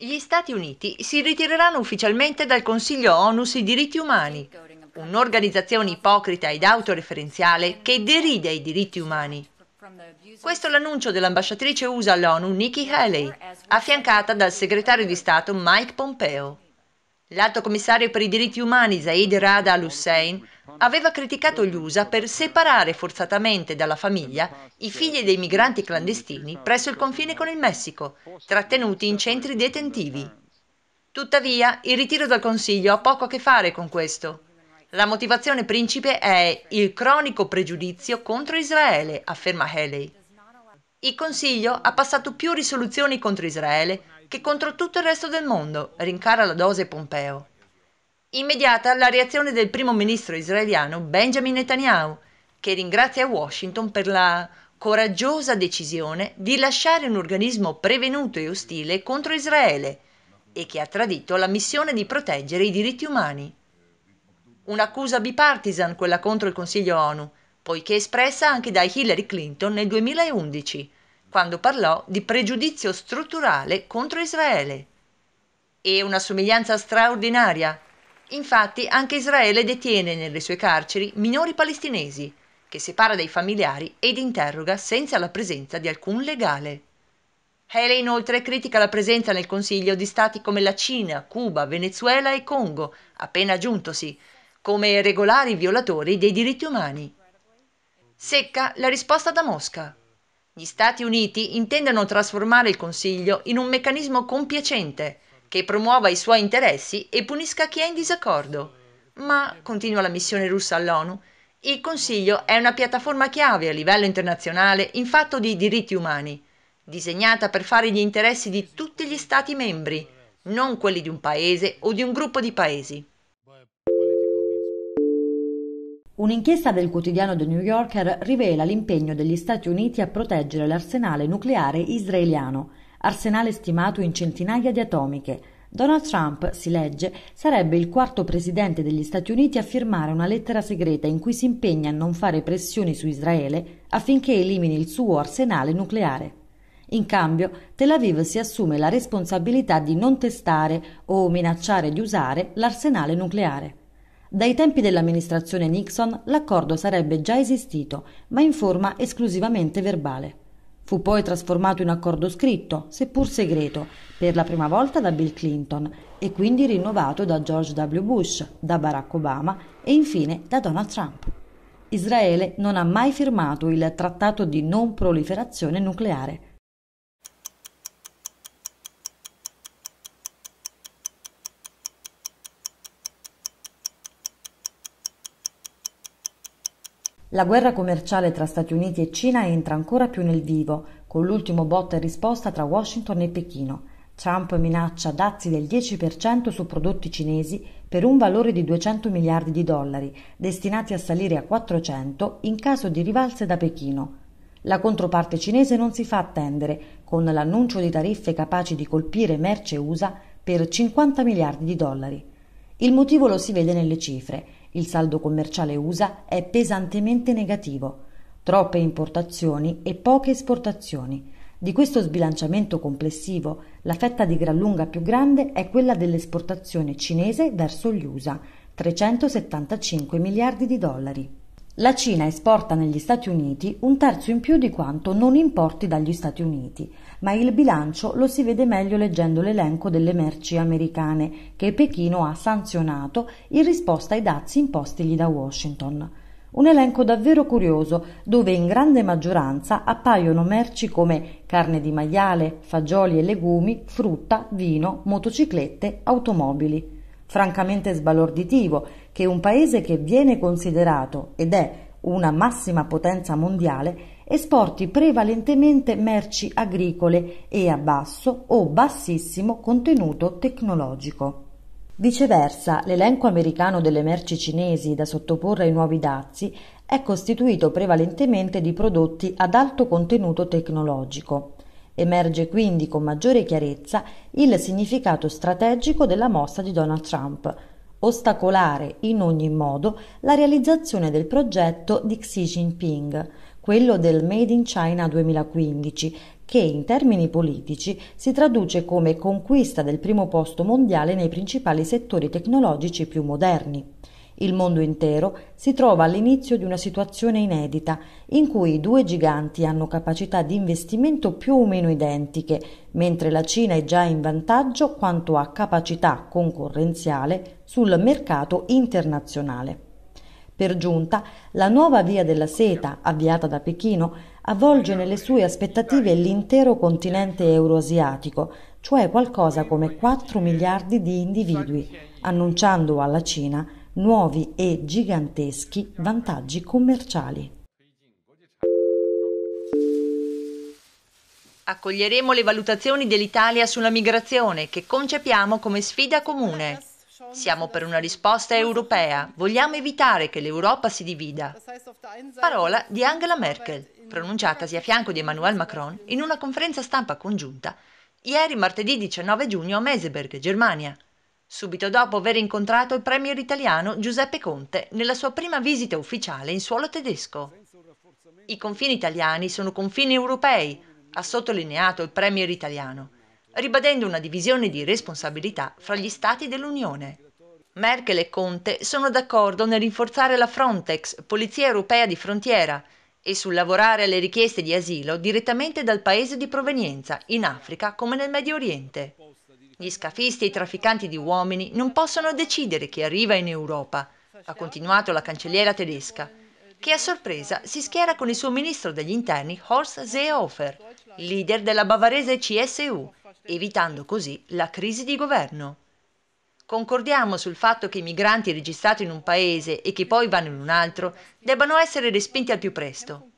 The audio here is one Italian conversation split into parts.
Gli Stati Uniti si ritireranno ufficialmente dal Consiglio ONU sui diritti umani, un'organizzazione ipocrita ed autoreferenziale che deride i diritti umani. Questo è l'annuncio dell'ambasciatrice USA all'ONU Nikki Haley, affiancata dal segretario di Stato Mike Pompeo. L'alto commissario per i diritti umani Zaid Rada al-Hussein aveva criticato gli USA per separare forzatamente dalla famiglia i figli dei migranti clandestini presso il confine con il Messico, trattenuti in centri detentivi. Tuttavia, il ritiro dal Consiglio ha poco a che fare con questo. La motivazione principe è il cronico pregiudizio contro Israele, afferma Haley. Il Consiglio ha passato più risoluzioni contro Israele che contro tutto il resto del mondo rincara la dose Pompeo. Immediata la reazione del primo ministro israeliano Benjamin Netanyahu, che ringrazia Washington per la coraggiosa decisione di lasciare un organismo prevenuto e ostile contro Israele e che ha tradito la missione di proteggere i diritti umani. Un'accusa bipartisan quella contro il Consiglio ONU, poiché espressa anche da Hillary Clinton nel 2011, quando parlò di pregiudizio strutturale contro Israele. E una somiglianza straordinaria. Infatti anche Israele detiene nelle sue carceri minori palestinesi, che separa dai familiari ed interroga senza la presenza di alcun legale. Haley inoltre critica la presenza nel Consiglio di stati come la Cina, Cuba, Venezuela e Congo, appena giuntosi, come regolari violatori dei diritti umani. Secca la risposta da Mosca. Gli Stati Uniti intendono trasformare il Consiglio in un meccanismo compiacente che promuova i suoi interessi e punisca chi è in disaccordo. Ma, continua la missione russa all'ONU, il Consiglio è una piattaforma chiave a livello internazionale in fatto di diritti umani, disegnata per fare gli interessi di tutti gli Stati membri, non quelli di un paese o di un gruppo di paesi. Un'inchiesta del quotidiano The New Yorker rivela l'impegno degli Stati Uniti a proteggere l'arsenale nucleare israeliano, arsenale stimato in centinaia di atomiche. Donald Trump, si legge, sarebbe il quarto presidente degli Stati Uniti a firmare una lettera segreta in cui si impegna a non fare pressioni su Israele affinché elimini il suo arsenale nucleare. In cambio, Tel Aviv si assume la responsabilità di non testare o minacciare di usare l'arsenale nucleare. Dai tempi dell'amministrazione Nixon l'accordo sarebbe già esistito, ma in forma esclusivamente verbale. Fu poi trasformato in accordo scritto, seppur segreto, per la prima volta da Bill Clinton e quindi rinnovato da George W. Bush, da Barack Obama e infine da Donald Trump. Israele non ha mai firmato il trattato di non proliferazione nucleare, La guerra commerciale tra Stati Uniti e Cina entra ancora più nel vivo, con l'ultimo botta e risposta tra Washington e Pechino. Trump minaccia dazi del 10% su prodotti cinesi per un valore di 200 miliardi di dollari, destinati a salire a 400 in caso di rivalse da Pechino. La controparte cinese non si fa attendere, con l'annuncio di tariffe capaci di colpire merce USA per 50 miliardi di dollari. Il motivo lo si vede nelle cifre. Il saldo commerciale USA è pesantemente negativo, troppe importazioni e poche esportazioni. Di questo sbilanciamento complessivo, la fetta di gran lunga più grande è quella dell'esportazione cinese verso gli USA, 375 miliardi di dollari la Cina esporta negli Stati Uniti un terzo in più di quanto non importi dagli Stati Uniti, ma il bilancio lo si vede meglio leggendo l'elenco delle merci americane che Pechino ha sanzionato in risposta ai dazi impostigli da Washington. Un elenco davvero curioso, dove in grande maggioranza appaiono merci come carne di maiale, fagioli e legumi, frutta, vino, motociclette, automobili francamente sbalorditivo che un paese che viene considerato ed è una massima potenza mondiale esporti prevalentemente merci agricole e a basso o bassissimo contenuto tecnologico. Viceversa, l'elenco americano delle merci cinesi da sottoporre ai nuovi dazi è costituito prevalentemente di prodotti ad alto contenuto tecnologico. Emerge quindi con maggiore chiarezza il significato strategico della mossa di Donald Trump, ostacolare in ogni modo la realizzazione del progetto di Xi Jinping, quello del Made in China 2015, che in termini politici si traduce come conquista del primo posto mondiale nei principali settori tecnologici più moderni. Il mondo intero si trova all'inizio di una situazione inedita, in cui i due giganti hanno capacità di investimento più o meno identiche, mentre la Cina è già in vantaggio quanto a capacità concorrenziale sul mercato internazionale. Per giunta, la nuova via della seta, avviata da Pechino, avvolge nelle sue aspettative l'intero continente euroasiatico, cioè qualcosa come 4 miliardi di individui, annunciando alla Cina nuovi e giganteschi vantaggi commerciali. Accoglieremo le valutazioni dell'Italia sulla migrazione che concepiamo come sfida comune. Siamo per una risposta europea, vogliamo evitare che l'Europa si divida. Parola di Angela Merkel, pronunciatasi a fianco di Emmanuel Macron in una conferenza stampa congiunta ieri martedì 19 giugno a Meseberg, Germania subito dopo aver incontrato il premier italiano Giuseppe Conte nella sua prima visita ufficiale in suolo tedesco. I confini italiani sono confini europei, ha sottolineato il premier italiano, ribadendo una divisione di responsabilità fra gli stati dell'Unione. Merkel e Conte sono d'accordo nel rinforzare la Frontex, Polizia europea di frontiera, e sul lavorare alle richieste di asilo direttamente dal paese di provenienza, in Africa come nel Medio Oriente. Gli scafisti e i trafficanti di uomini non possono decidere chi arriva in Europa, ha continuato la cancelliera tedesca, che a sorpresa si schiera con il suo ministro degli interni Horst Seehofer, leader della bavarese CSU, evitando così la crisi di governo. Concordiamo sul fatto che i migranti registrati in un paese e che poi vanno in un altro debbano essere respinti al più presto.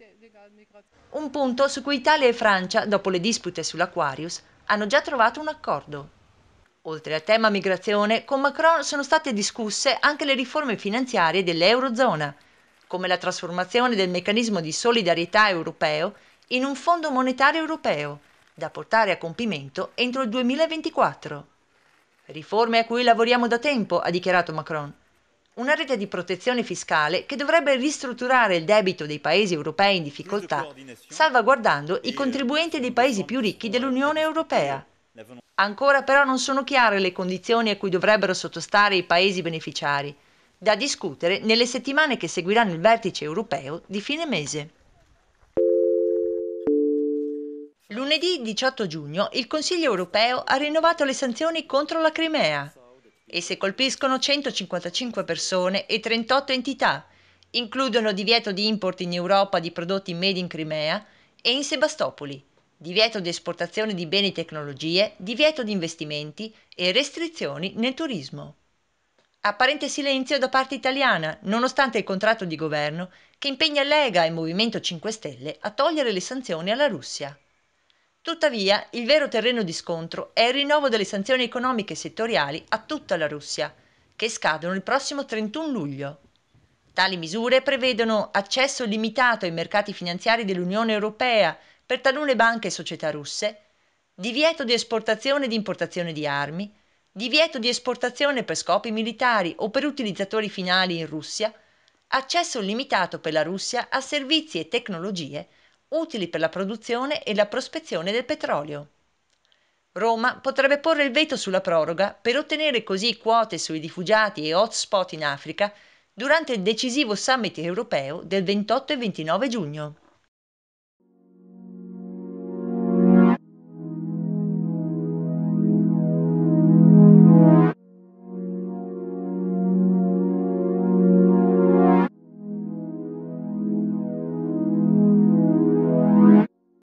Un punto su cui Italia e Francia, dopo le dispute sull'Aquarius, hanno già trovato un accordo. Oltre al tema migrazione, con Macron sono state discusse anche le riforme finanziarie dell'Eurozona, come la trasformazione del meccanismo di solidarietà europeo in un fondo monetario europeo, da portare a compimento entro il 2024. Riforme a cui lavoriamo da tempo, ha dichiarato Macron. Una rete di protezione fiscale che dovrebbe ristrutturare il debito dei paesi europei in difficoltà, salvaguardando i contribuenti dei paesi più ricchi dell'Unione Europea. Ancora però non sono chiare le condizioni a cui dovrebbero sottostare i Paesi beneficiari, da discutere nelle settimane che seguiranno il vertice europeo di fine mese. Lunedì 18 giugno il Consiglio europeo ha rinnovato le sanzioni contro la Crimea. Esse colpiscono 155 persone e 38 entità, includono divieto di import in Europa di prodotti made in Crimea e in Sebastopoli, divieto di esportazione di beni e tecnologie, divieto di investimenti e restrizioni nel turismo. Apparente silenzio da parte italiana, nonostante il contratto di governo che impegna Lega e Movimento 5 Stelle a togliere le sanzioni alla Russia. Tuttavia, il vero terreno di scontro è il rinnovo delle sanzioni economiche settoriali a tutta la Russia, che scadono il prossimo 31 luglio. Tali misure prevedono accesso limitato ai mercati finanziari dell'Unione Europea, per talune banche e società russe, divieto di esportazione e di importazione di armi, divieto di esportazione per scopi militari o per utilizzatori finali in Russia, accesso limitato per la Russia a servizi e tecnologie utili per la produzione e la prospezione del petrolio. Roma potrebbe porre il veto sulla proroga per ottenere così quote sui rifugiati e hotspot in Africa durante il decisivo summit europeo del 28 e 29 giugno.